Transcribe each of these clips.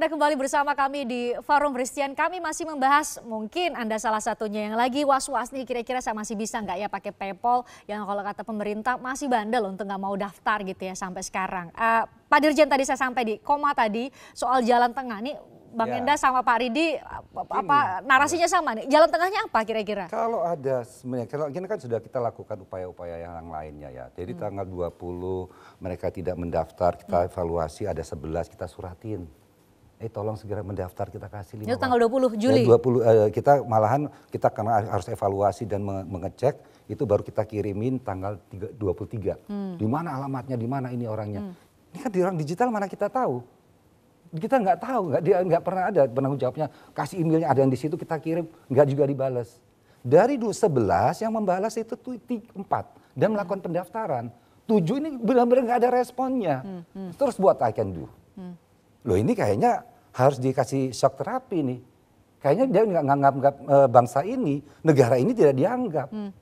Anda kembali bersama kami di Forum Christian. Kami masih membahas mungkin Anda salah satunya yang lagi was-was nih kira-kira saya masih bisa nggak ya pakai PayPal yang kalau kata pemerintah masih bandel untuk nggak mau daftar gitu ya sampai sekarang. Uh, Pak Dirjen tadi saya sampai di koma tadi soal jalan tengah nih Bang ya. Enda sama Pak Ridi apa, apa narasinya sama nih? Jalan tengahnya apa kira-kira? Kalau ada sebenarnya kalau ini kan sudah kita lakukan upaya-upaya yang lainnya ya. Jadi hmm. tanggal 20 mereka tidak mendaftar, kita hmm. evaluasi ada 11 kita suratin eh tolong segera mendaftar kita kasih lima. Itu tanggal 20 ya, Juli. Ya, 20 eh, kita malahan kita karena harus evaluasi dan mengecek itu baru kita kirimin tanggal 3, 23. Hmm. Di mana alamatnya, di mana ini orangnya. Hmm. Ini kan di orang digital mana kita tahu? Kita nggak tahu, nggak dia nggak pernah ada penanggung jawabnya. Kasih emailnya ada yang di situ kita kirim, nggak juga dibalas. Dari 11 yang membalas itu 4 dan hmm. melakukan pendaftaran. tujuh ini benar-benar nggak ada responnya. Hmm. Hmm. Terus buat I can do. Hmm loh ini kayaknya harus dikasih shock terapi nih. Kayaknya dia nggak nganggap e, eh, bangsa ini, negara ini tidak dianggap. Hmm.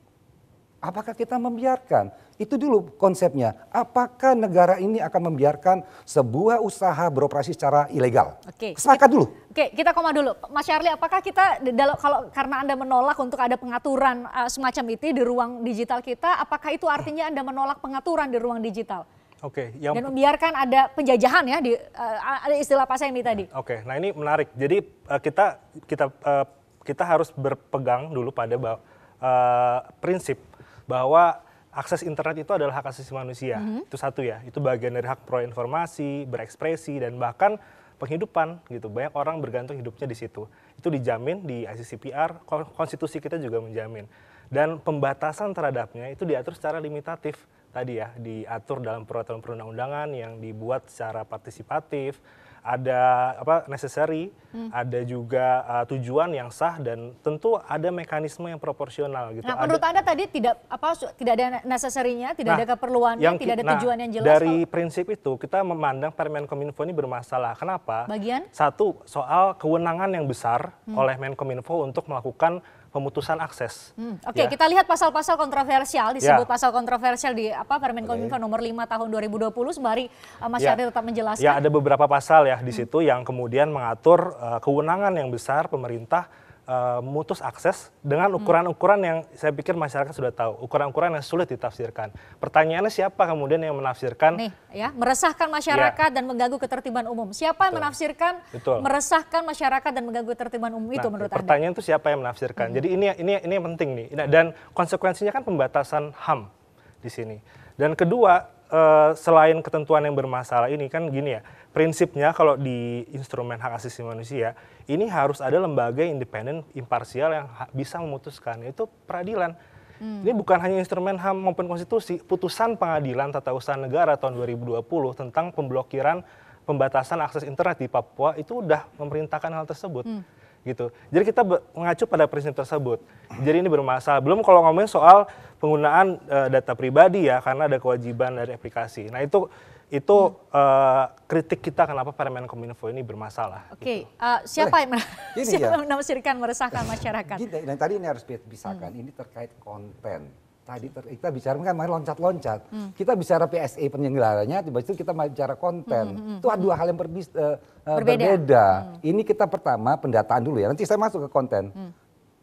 Apakah kita membiarkan? Itu dulu konsepnya. Apakah negara ini akan membiarkan sebuah usaha beroperasi secara ilegal? Oke. Sepakat dulu. Oke, kita koma dulu. Mas Charlie, apakah kita dalam kalau karena Anda menolak untuk ada pengaturan uh, semacam itu di ruang digital kita, apakah itu artinya Anda menolak pengaturan di ruang digital? Oke, okay, yang... dan membiarkan ada penjajahan ya di uh, ada istilah Pak Semi tadi. Ya, oke, okay, nah ini menarik. Jadi uh, kita kita uh, kita harus berpegang dulu pada bahwa, uh, prinsip bahwa akses internet itu adalah hak asasi manusia. Mm -hmm. Itu satu ya. Itu bagian dari hak pro informasi, berekspresi dan bahkan penghidupan gitu. Banyak orang bergantung hidupnya di situ. Itu dijamin di ICCPR, konstitusi kita juga menjamin. Dan pembatasan terhadapnya itu diatur secara limitatif tadi ya diatur dalam peraturan perundang-undangan yang dibuat secara partisipatif ada apa necessary, hmm. ada juga uh, tujuan yang sah dan tentu ada mekanisme yang proporsional gitu. Nah, ada, menurut Anda tadi tidak apa tidak ada necessary-nya, tidak nah, ada keperluannya, yang, tidak ada nah, tujuan yang jelas. Dari kalau... prinsip itu kita memandang Permen Kominfo ini bermasalah. Kenapa? Bagian satu soal kewenangan yang besar hmm. oleh Menkominfo untuk melakukan pemutusan akses. Hmm. Oke, okay, ya. kita lihat pasal-pasal kontroversial disebut ya. pasal kontroversial di apa Permen Kominfo nomor 5 tahun 2020 sembari uh, Mas ya. Yari tetap menjelaskan. Ya, ada beberapa pasal ya di hmm. situ yang kemudian mengatur uh, kewenangan yang besar pemerintah Eh, mutus akses dengan ukuran-ukuran yang saya pikir masyarakat sudah tahu, ukuran-ukuran yang sulit ditafsirkan. Pertanyaannya siapa kemudian yang menafsirkan? Nih, ya, meresahkan masyarakat ya. dan mengganggu ketertiban umum. Siapa Betul. yang menafsirkan Betul. meresahkan masyarakat dan mengganggu ketertiban umum nah, itu menurut pertanyaan Anda? Pertanyaan itu siapa yang menafsirkan? Hmm. Jadi ini ini ini yang penting nih. Nah, dan konsekuensinya kan pembatasan HAM di sini. Dan kedua, eh, selain ketentuan yang bermasalah ini kan gini ya, prinsipnya kalau di instrumen hak asasi manusia ini harus ada lembaga independen imparsial yang bisa memutuskan itu peradilan. Hmm. Ini bukan hanya instrumen HAM maupun konstitusi, putusan pengadilan tata usaha negara tahun 2020 tentang pemblokiran pembatasan akses internet di Papua itu udah memerintahkan hal tersebut. Hmm. Gitu. Jadi kita mengacu pada prinsip tersebut. Jadi ini bermasalah. Belum kalau ngomongin soal penggunaan uh, data pribadi ya karena ada kewajiban dari aplikasi. Nah, itu itu uh, kritik kita kenapa Permen Kominfo ini bermasalah. Oke, okay. gitu. uh, siapa yang Gini, siapa ya. menafsirkan meresahkan masyarakat? Gini, dan tadi ini harus pisahkan, hmm. ini terkait konten. Tadi ter, kita bicara kan main loncat-loncat. Hmm. Kita bicara PSE penyelenggaranya, tiba itu kita bicara konten. Hmm, hmm, hmm itu hmm, dua hal yang uh, berbeda. berbeda. Hmm. Ini kita pertama pendataan dulu ya. Nanti saya masuk ke konten. Hmm.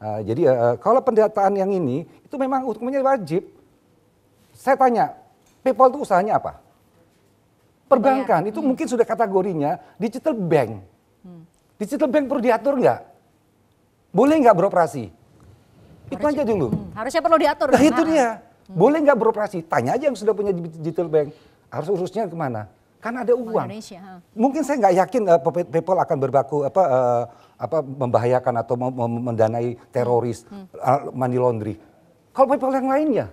Uh, jadi uh, kalau pendataan yang ini itu memang hukumnya wajib. Saya tanya, PayPal itu usahanya apa? Perbankan Bayar. itu hmm. mungkin sudah kategorinya digital bank. Hmm. Digital bank perlu diatur nggak? Boleh nggak beroperasi? Harus itu aja dulu. Hmm. Harusnya perlu diatur. Nah, itu nah, dia. Hmm. Boleh nggak beroperasi? Tanya aja yang sudah punya digital bank. Harus urusnya kemana? Karena ada uang. Indonesia. Mungkin saya nggak yakin uh, PayPal akan berbaku apa uh, apa membahayakan atau mendanai hmm. teroris, hmm. Uh, money laundry. Kalau PayPal yang lainnya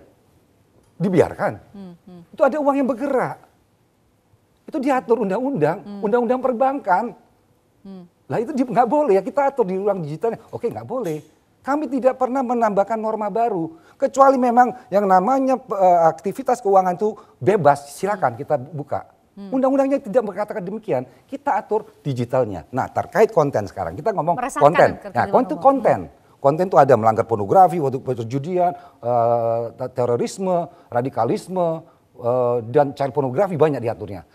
dibiarkan, hmm. hmm. itu ada uang yang bergerak itu diatur undang-undang, undang hmm. undang-undang perbankan. Hmm. Lah itu nggak boleh ya kita atur di ruang digitalnya. Oke nggak boleh. Kami tidak pernah menambahkan norma baru kecuali memang yang namanya uh, aktivitas keuangan itu bebas. Silakan hmm. kita buka. Hmm. Undang-undangnya tidak berkatakan demikian. Kita atur digitalnya. Nah terkait konten sekarang kita ngomong Merasakan konten. Nah konten konten. Konten itu ada melanggar pornografi, waktu perjudian, uh, eh, terorisme, radikalisme, uh, dan cair pornografi banyak diaturnya.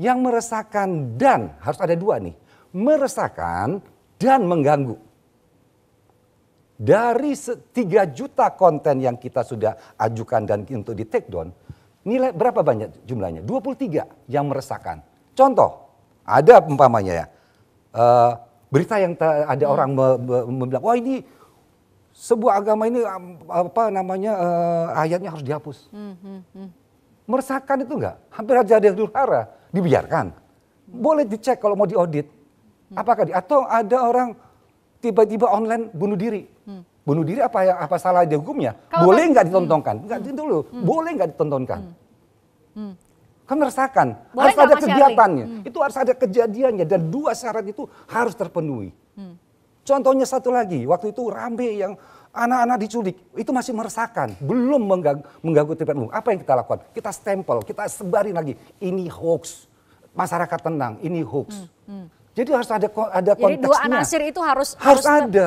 Yang meresahkan dan harus ada dua nih, meresahkan dan mengganggu. Dari tiga juta konten yang kita sudah ajukan dan untuk di take down, nilai berapa banyak jumlahnya? 23 yang meresahkan. Contoh, ada umpamanya ya, eh, berita yang ada hmm. orang membilang, wah ini sebuah agama ini apa namanya eh, ayatnya harus dihapus. Hmm, hmm, meresahkan itu enggak? Hampir aja ada yang durhara dibiarkan. Boleh dicek kalau mau diaudit. Apakah di atau ada orang tiba-tiba online bunuh diri? Bunuh diri apa yang apa salah dia hukumnya? Kalau boleh kan- nggak ditontonkan? Enggak hmm. dulu. Hmm. hmm. Boleh nggak ditontonkan? Hmm. hmm. Kan merasakan Boleh harus ada kegiatannya. Hmm. Itu harus ada kejadiannya dan dua syarat itu harus terpenuhi. Hmm. Contohnya satu lagi, waktu itu rame yang anak-anak diculik itu masih meresahkan, belum mengganggu, mengganggu tempat umum. Apa yang kita lakukan? Kita stempel, kita sebarin lagi. Ini hoax. Masyarakat tenang, ini hoax. Hmm, hmm. Jadi harus ada ada konteksnya. Jadi dua anasir itu harus harus, harus ada.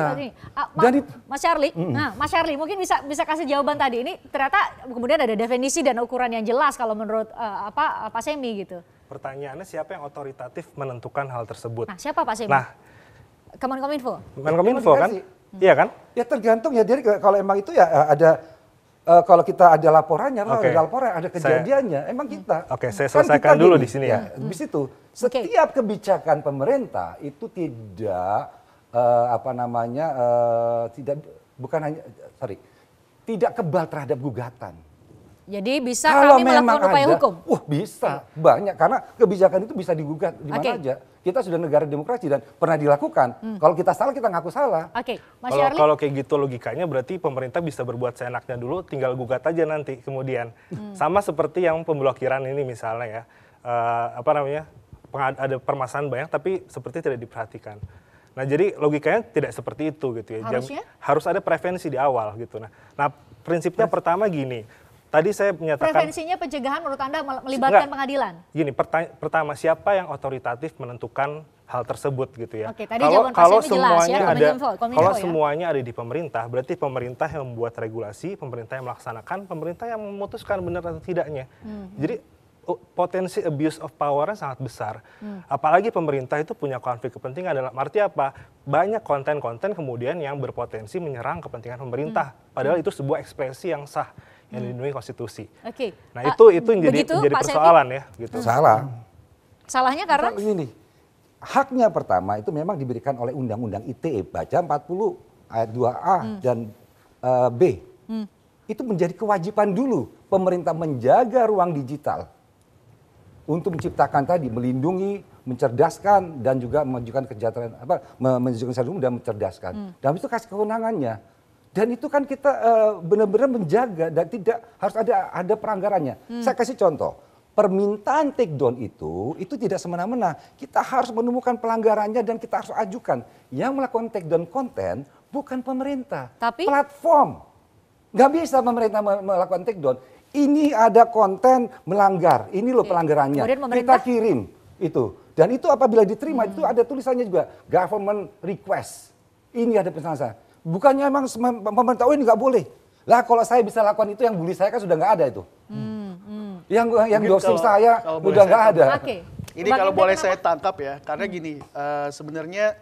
Ah, Ma, Jadi, Mas Charlie, mm. nah Mas Charlie mungkin bisa bisa kasih jawaban tadi ini ternyata kemudian ada definisi dan ukuran yang jelas kalau menurut uh, apa eh, Pak Semi gitu. Pertanyaannya siapa yang otoritatif menentukan hal tersebut? Nah, siapa Pak Semi? Nah, Kemenkominfo. Kemenkominfo kan? Iya kan? Ya tergantung ya dari kalau emang itu ya eh, ada uh, kalau kita ada laporannya, okay. ada laporan, ada kejadiannya, saya, emang hmm. kita. Oke, okay, saya kan selesaikan kan dulu di gitu. sini ya. ya di hmm. situ setiap okay. kebijakan pemerintah itu tidak uh, apa namanya uh, tidak bukan hanya sorry tidak kebal terhadap gugatan. Jadi bisa Kalau kami melakukan upaya ada, hukum? Wah uh, bisa, banyak. Karena kebijakan itu bisa digugat di mana okay. aja. Kita sudah negara demokrasi dan pernah dilakukan. Hmm. Kalau kita salah, kita ngaku salah. Oke, okay. Mas kalau, Yarli? kalau kayak gitu logikanya berarti pemerintah bisa berbuat seenaknya dulu, tinggal gugat aja nanti kemudian. Hmm. Sama seperti yang pemblokiran ini misalnya ya. Uh, apa namanya, ada permasalahan banyak tapi seperti tidak diperhatikan. Nah, jadi logikanya tidak seperti itu gitu ya. Harusnya? harus ada prevensi di awal gitu. Nah, nah prinsipnya pertama gini, Tadi saya menyatakan prevensinya pencegahan menurut Anda melibatkan enggak, pengadilan. Gini, pertama siapa yang otoritatif menentukan hal tersebut gitu ya. Oke, tadi kalau kalau semuanya jelas, ya, ada kominfo, kominfo, ya. kalau ya? semuanya ada di pemerintah, berarti pemerintah yang membuat regulasi, pemerintah yang melaksanakan, pemerintah yang memutuskan benar atau tidaknya. Hmm. Jadi potensi abuse of power sangat besar. Hmm. Apalagi pemerintah itu punya konflik kepentingan dalam arti apa? Banyak konten-konten kemudian yang berpotensi menyerang kepentingan pemerintah. Hmm. Padahal hmm. itu sebuah ekspresi yang sah yang hmm. dilindungi konstitusi. Oke. Okay. Nah itu itu yang jadi begitu, jadi persoalan Sevi? ya. Gitu. Salah. Salahnya karena? Ini haknya pertama itu memang diberikan oleh Undang-Undang ITE baca 40 ayat 2A hmm. dan uh, B. Hmm. Itu menjadi kewajiban dulu pemerintah menjaga ruang digital untuk menciptakan tadi melindungi, mencerdaskan dan juga menunjukkan kejahatan apa menunjukkan dan mencerdaskan. Hmm. Dan itu kasih kewenangannya dan itu kan kita uh, benar-benar menjaga dan tidak harus ada ada peranggarannya. Hmm. Saya kasih contoh. Permintaan take down itu itu tidak semena-mena. Kita harus menemukan pelanggarannya dan kita harus ajukan. Yang melakukan take down konten bukan pemerintah, tapi platform. Gak bisa pemerintah melakukan take down. Ini ada konten melanggar. Ini loh pelanggarannya. Kita kirim itu. Dan itu apabila diterima hmm. itu ada tulisannya juga government request. Ini ada pesan saya Bukannya emang pemerintah ini nggak boleh. Lah kalau saya bisa lakukan itu yang bully saya kan sudah nggak ada itu. Hmm, hmm. Yang yang doxing saya sudah nggak ada. Okay. Ini Bang kalau boleh kenapa? saya tangkap ya, karena hmm. gini uh, sebenarnya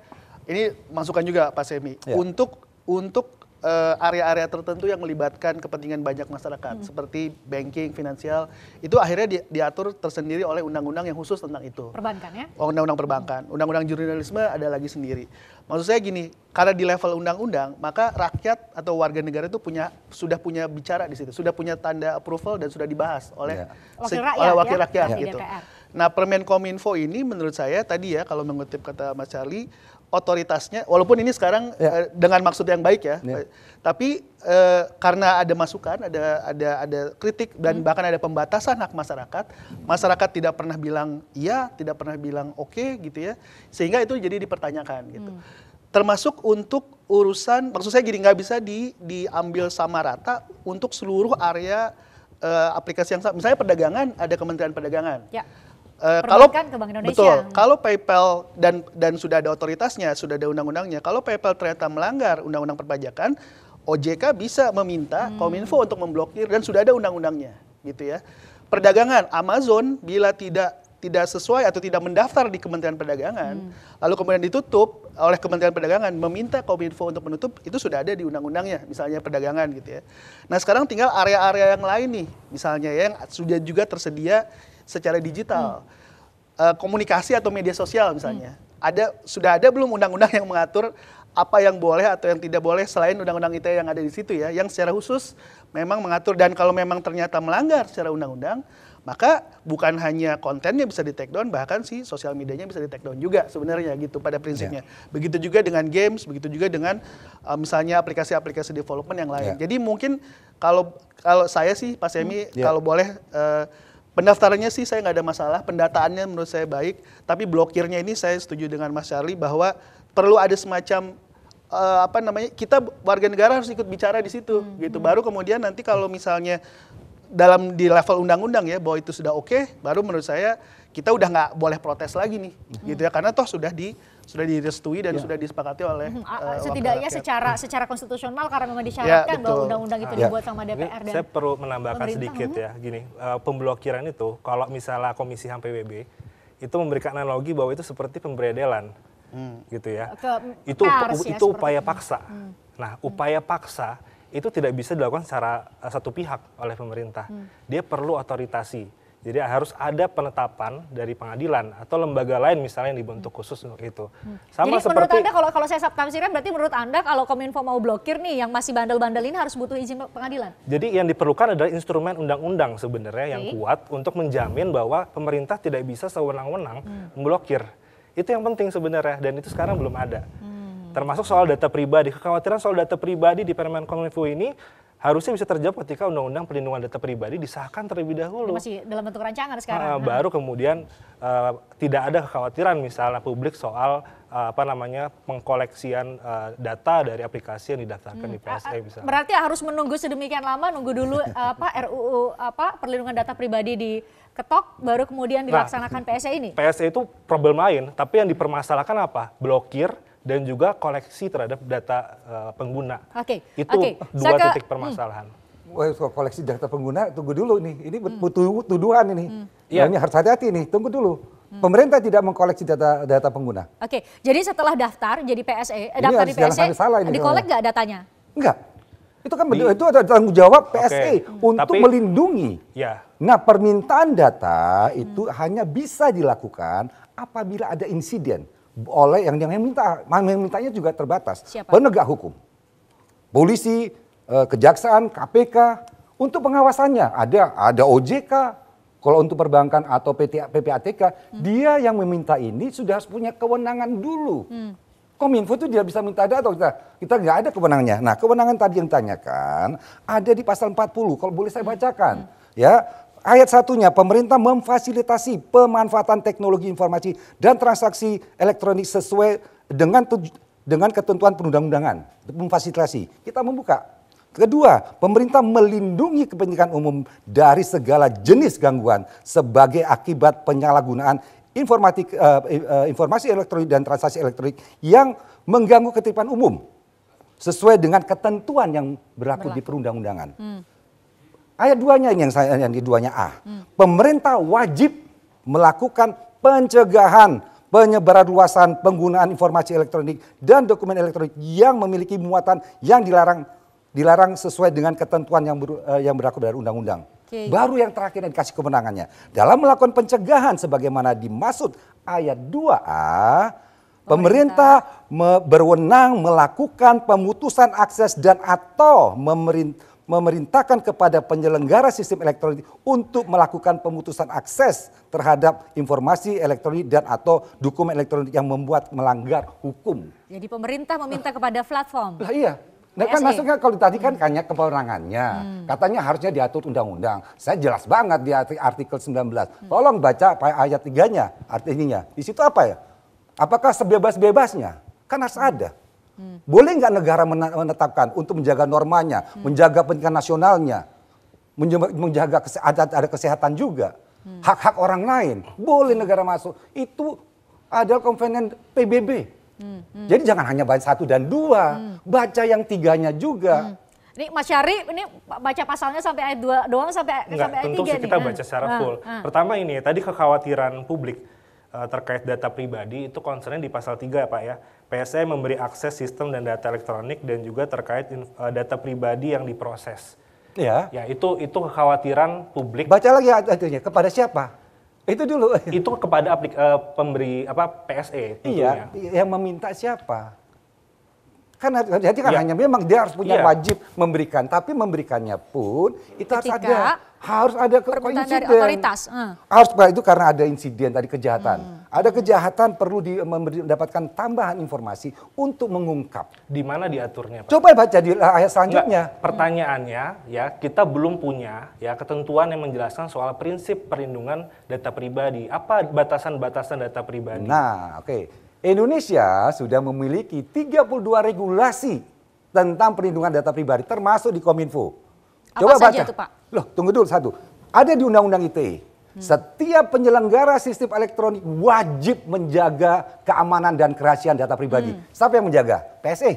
ini masukan juga Pak Semi ya. untuk untuk Eh, area-area tertentu yang melibatkan kepentingan banyak masyarakat hmm. seperti banking, finansial itu akhirnya di, diatur tersendiri oleh undang-undang yang khusus tentang itu. Perbankan ya? Oh, undang-undang perbankan, hmm. undang-undang jurnalisme ada lagi sendiri. Maksud saya gini, karena di level undang-undang maka rakyat atau warga negara itu punya sudah punya bicara di situ, sudah punya tanda approval dan sudah dibahas oleh yeah. wakil rakyat, oleh wakil ya, rakyat ya. gitu. DPR. Nah, Permen Kominfo ini menurut saya tadi ya kalau mengutip kata Mas Charlie, otoritasnya walaupun ini sekarang ya. eh, dengan maksud yang baik ya, ya. tapi eh, karena ada masukan, ada ada ada kritik dan hmm. bahkan ada pembatasan hak masyarakat, masyarakat tidak pernah bilang iya, tidak pernah bilang oke okay, gitu ya. Sehingga itu jadi dipertanyakan gitu. Hmm. Termasuk untuk urusan maksud saya gini nggak bisa di diambil sama rata untuk seluruh area uh, aplikasi yang sama. Misalnya perdagangan ada Kementerian Perdagangan. Ya. Uh, kalau ke Bank Indonesia. Betul. Kalau PayPal dan dan sudah ada otoritasnya, sudah ada undang-undangnya. Kalau PayPal ternyata melanggar undang-undang perpajakan, OJK bisa meminta hmm. Kominfo untuk memblokir dan sudah ada undang-undangnya, gitu ya. Perdagangan Amazon bila tidak tidak sesuai atau tidak mendaftar di Kementerian Perdagangan, hmm. lalu kemudian ditutup oleh Kementerian Perdagangan meminta Kominfo untuk menutup, itu sudah ada di undang-undangnya, misalnya perdagangan gitu ya. Nah sekarang tinggal area-area yang lain nih, misalnya ya, yang sudah juga tersedia secara digital. Hmm. Uh, komunikasi atau media sosial misalnya. Hmm. Ada sudah ada belum undang-undang yang mengatur apa yang boleh atau yang tidak boleh selain undang-undang ITE yang ada di situ ya, yang secara khusus memang mengatur dan kalau memang ternyata melanggar secara undang-undang, maka bukan hanya kontennya bisa di take down, bahkan si sosial medianya bisa di take down juga sebenarnya gitu pada prinsipnya. Yeah. Begitu juga dengan games, begitu juga dengan uh, misalnya aplikasi-aplikasi development yang lain. Yeah. Jadi mungkin kalau kalau saya sih Pak Semi hmm. yeah. kalau boleh uh, Pendaftarannya sih saya nggak ada masalah, pendataannya menurut saya baik, tapi blokirnya ini saya setuju dengan Mas Charlie bahwa perlu ada semacam uh, apa namanya kita warga negara harus ikut bicara di situ hmm. gitu. Hmm. Baru kemudian nanti kalau misalnya dalam di level undang-undang ya bahwa itu sudah oke, okay, baru menurut saya kita udah nggak boleh protes lagi nih hmm. gitu ya karena toh sudah di sudah direstui dan ya. sudah disepakati oleh uh, setidaknya secara secara konstitusional karena memang iya, disyaratkan ya, bahwa undang-undang itu ya. dibuat sama DPR Ini dan saya perlu menambahkan sedikit hmm. ya gini uh, pemblokiran itu kalau misalnya Komisi HAM PBB itu memberikan analogi bahwa itu seperti pemberedelan hmm. gitu ya Ke itu pers, itu, ya, itu upaya itu. paksa hmm. hmm. nah upaya hmm. paksa itu tidak bisa dilakukan secara eh, satu pihak oleh pemerintah hmm. dia perlu otoritasi jadi harus ada penetapan dari pengadilan atau lembaga lain misalnya yang dibentuk khusus untuk itu. Hmm. Sama Jadi seperti, menurut Anda kalau kalau saya tafsirkan berarti menurut Anda kalau Kominfo mau blokir nih yang masih bandel-bandel ini harus butuh izin pengadilan. Jadi yang diperlukan adalah instrumen undang-undang sebenarnya yang okay. kuat untuk menjamin bahwa pemerintah tidak bisa sewenang-wenang hmm. memblokir. Itu yang penting sebenarnya dan itu sekarang belum ada. Hmm termasuk soal data pribadi. Kekhawatiran soal data pribadi di Permen Kominfo ini harusnya bisa terjawab ketika undang-undang perlindungan data pribadi disahkan terlebih dahulu. masih dalam bentuk rancangan sekarang. Uh, baru kemudian uh, tidak ada kekhawatiran misalnya publik soal uh, apa namanya pengkoleksian uh, data dari aplikasi yang didaftarkan hmm. di PSE ah, ah, misalnya. Berarti harus menunggu sedemikian lama nunggu dulu apa RUU apa perlindungan data pribadi di ketok baru kemudian nah, dilaksanakan nah, PSE ini. PSE itu problem lain, tapi yang dipermasalahkan apa? Blokir dan juga koleksi terhadap data uh, pengguna. Oke. Okay. Itu okay. dua Saya titik hmm. permasalahan. Hmm. koleksi data pengguna, tunggu dulu nih. Ini butuh hmm. tuduhan ini. Hmm. Ya. ini harus hati-hati nih. Tunggu dulu. Hmm. Pemerintah tidak mengkoleksi data data pengguna. Oke, jadi setelah daftar jadi PSE, eh, ini iya, daftar di PSE, salah ini dikolek nggak datanya? Enggak. Itu kan di, itu ada tanggung jawab PSE okay. E hmm. untuk Tapi, melindungi. Ya. Nah, permintaan data hmm. itu hmm. hanya bisa dilakukan apabila ada insiden oleh yang yang minta, yang mintanya juga terbatas. Siapa? Penegak hukum, polisi, eh, kejaksaan, KPK. Untuk pengawasannya ada ada OJK. Kalau untuk perbankan atau PT, PPATK, hmm. dia yang meminta ini sudah harus punya kewenangan dulu. Hmm. Kominfo itu dia bisa minta ada atau kita kita nggak ada kewenangannya. Nah, kewenangan tadi yang tanyakan ada di pasal 40. Kalau boleh saya hmm. bacakan, hmm. ya Ayat satunya, pemerintah memfasilitasi pemanfaatan teknologi informasi dan transaksi elektronik sesuai dengan dengan ketentuan perundang-undangan, memfasilitasi. Kita membuka. Kedua, pemerintah melindungi kepentingan umum dari segala jenis gangguan sebagai akibat penyalahgunaan informatik, uh, uh, informasi elektronik dan transaksi elektronik yang mengganggu ketertiban umum sesuai dengan ketentuan yang berlaku, berlaku. di perundang-undangan. Hmm. Ayat 2-nya yang saya yang di 2-nya A. Hmm. Pemerintah wajib melakukan pencegahan penyebaran luasan penggunaan informasi elektronik dan dokumen elektronik yang memiliki muatan yang dilarang dilarang sesuai dengan ketentuan yang ber, eh, yang berlaku dari undang-undang. Okay. Baru yang terakhir yang dikasih kemenangannya Dalam melakukan pencegahan sebagaimana dimaksud ayat 2A, pemerintah, berwenang melakukan pemutusan akses dan atau memerintah memerintahkan kepada penyelenggara sistem elektronik untuk melakukan pemutusan akses terhadap informasi elektronik dan atau dokumen elektronik yang membuat melanggar hukum. Jadi pemerintah meminta kepada platform. Lah iya, Nah kan maksudnya kan kalau tadi kan hmm. hanya kewenangannya, hmm. katanya harusnya diatur undang-undang. Saya jelas banget di artikel 19. Hmm. Tolong baca ayat tiganya, artinya. Di situ apa ya? Apakah sebebas-bebasnya? Kan harus ada. Hmm. Boleh nggak negara menetapkan untuk menjaga normanya, hmm. menjaga pendidikan nasionalnya, menjaga kesehatan, ada, kesehatan juga, hmm. hak-hak hmm. orang lain, boleh negara masuk. Itu adalah konvenen PBB. Hmm, hmm, Jadi jangan hanya baca satu dan dua, hmm. baca yang tiganya juga. Hmm. Ini Mas Syari, ini baca pasalnya sampai ayat dua doang sampai Enggak, sampai ayat tentu sih kita hmm. baca secara ah, full. Ah. Pertama ini, tadi kekhawatiran publik uh, terkait data pribadi itu concernnya di pasal tiga ya Pak ya. PSE memberi akses sistem dan data elektronik dan juga terkait eh, data pribadi yang diproses. Ya. Ya itu itu kekhawatiran publik. Baca lagi artinya kepada siapa? Itu dulu. itu kepada aplik, uh, pemberi apa PSE. Iya. Yang meminta siapa? Kan jadi kan ya. hanya memang dia harus punya ya. wajib memberikan, tapi memberikannya pun itu Ketika harus ada harus ada koinsiden dari otoritas. Hmm. Harus itu karena ada insiden tadi kejahatan. Hmm. Ada kejahatan perlu di, mendapatkan tambahan informasi untuk mengungkap. Di mana diaturnya? Pak? Coba baca di ayat selanjutnya. Enggak, pertanyaannya ya kita belum punya ya ketentuan yang menjelaskan soal prinsip perlindungan data pribadi. Apa batasan-batasan data pribadi? Nah, oke. Okay. Indonesia sudah memiliki 32 regulasi tentang perlindungan data pribadi termasuk di Kominfo. Apa Coba saja baca. Itu, Pak? Loh, tunggu dulu satu. Ada di Undang-Undang ITE. Hmm. Setiap penyelenggara sistem elektronik wajib menjaga keamanan dan kerahasiaan data pribadi. Hmm. Siapa yang menjaga? PSE.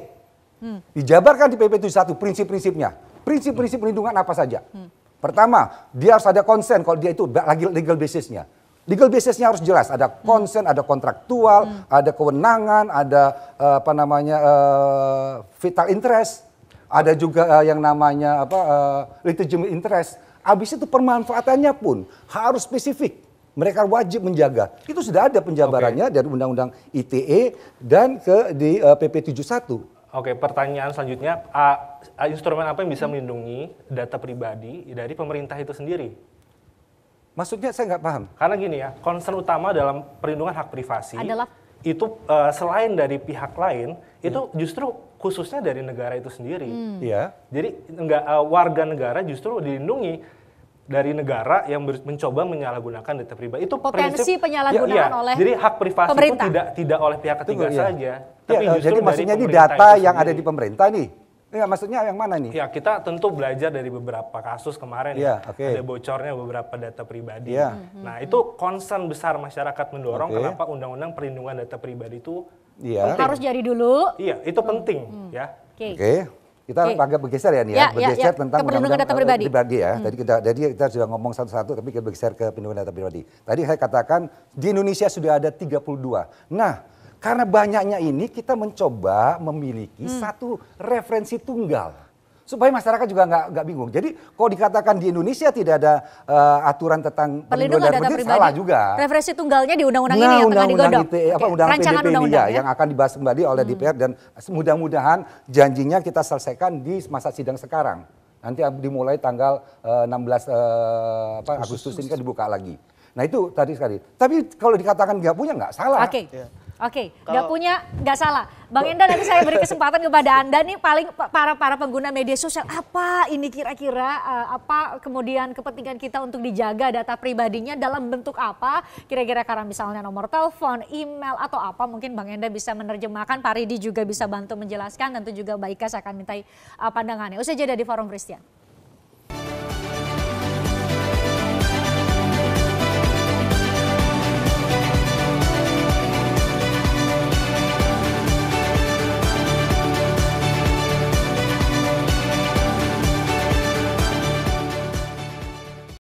Hmm. Dijabarkan di PP 71 prinsip-prinsipnya. Prinsip-prinsip perlindungan apa saja? Hmm. Pertama, dia harus ada konsen kalau dia itu lagi legal basisnya. Legal basisnya harus jelas, ada konsen, hmm. ada kontraktual, hmm. ada kewenangan, ada uh, apa namanya uh, vital interest, ada juga uh, yang namanya apa uh, legitimate interest. Abis itu permanfaatannya pun harus spesifik. Mereka wajib menjaga. Itu sudah ada penjabarannya okay. dari Undang-Undang ITE dan ke di uh, PP 71. Oke, pertanyaan selanjutnya, uh, instrumen apa yang bisa melindungi data pribadi dari pemerintah itu sendiri? Maksudnya saya nggak paham. Karena gini ya, concern utama dalam perlindungan hak privasi adalah itu uh, selain dari pihak lain hmm. itu justru khususnya dari negara itu sendiri. Hmm. Iya. Jadi enggak uh, warga negara justru dilindungi dari negara yang mencoba menyalahgunakan data pribadi itu potensi prinsip, ya, ya. penyalahgunaan ya, oleh jadi hak privasi pemerintah. itu tidak tidak oleh pihak ketiga Tunggu, iya. saja ya. tapi ya, justru jadi maksudnya ini data yang ada di pemerintah nih Iya, maksudnya yang mana nih? Ya, kita tentu belajar dari beberapa kasus kemarin ya. ya. Okay. Ada bocornya beberapa data pribadi. Ya. Nah, itu concern besar masyarakat mendorong okay. kenapa undang-undang perlindungan data pribadi itu ya. harus jadi dulu. Iya, itu hmm. penting hmm. ya. Oke. Okay. Okay. Kita okay. agak bergeser ya nih ya, ya, ya bergeser ya, ya. tentang perlindungan data eh, pribadi. pribadi ya. Hmm. Tadi kita jadi kita sudah ngomong satu-satu tapi kita bergeser ke perlindungan data pribadi. Tadi saya katakan di Indonesia sudah ada 32. Nah, karena banyaknya ini kita mencoba memiliki hmm. satu referensi tunggal supaya masyarakat juga nggak nggak bingung. Jadi kalau dikatakan di Indonesia tidak ada uh, aturan tentang perlindungan data pribadi, salah juga. Referensi tunggalnya di undang-undang nah, ini yang undang -undang tengah digodok. undang Rancangan PDP undang -undang, ya, ya, yang akan dibahas kembali oleh hmm. DPR dan mudah-mudahan janjinya kita selesaikan di masa sidang sekarang. Nanti dimulai tanggal uh, 16 uh, apa, Agustus ini kan dibuka lagi. Nah itu tadi sekali. Tapi kalau dikatakan nggak punya nggak salah. Okay. Iya. Yeah. Oke, okay, nggak punya, nggak salah. Bang Enda nanti saya beri kesempatan kepada Anda nih paling para para pengguna media sosial apa ini kira-kira eh, apa kemudian kepentingan kita untuk dijaga data pribadinya dalam bentuk apa? Kira-kira karena misalnya nomor telepon, email atau apa mungkin Bang Enda bisa menerjemahkan, Pak Ridi juga bisa bantu menjelaskan tentu juga Mbak saya akan minta eh, pandangannya. Usai jeda di Forum Christian.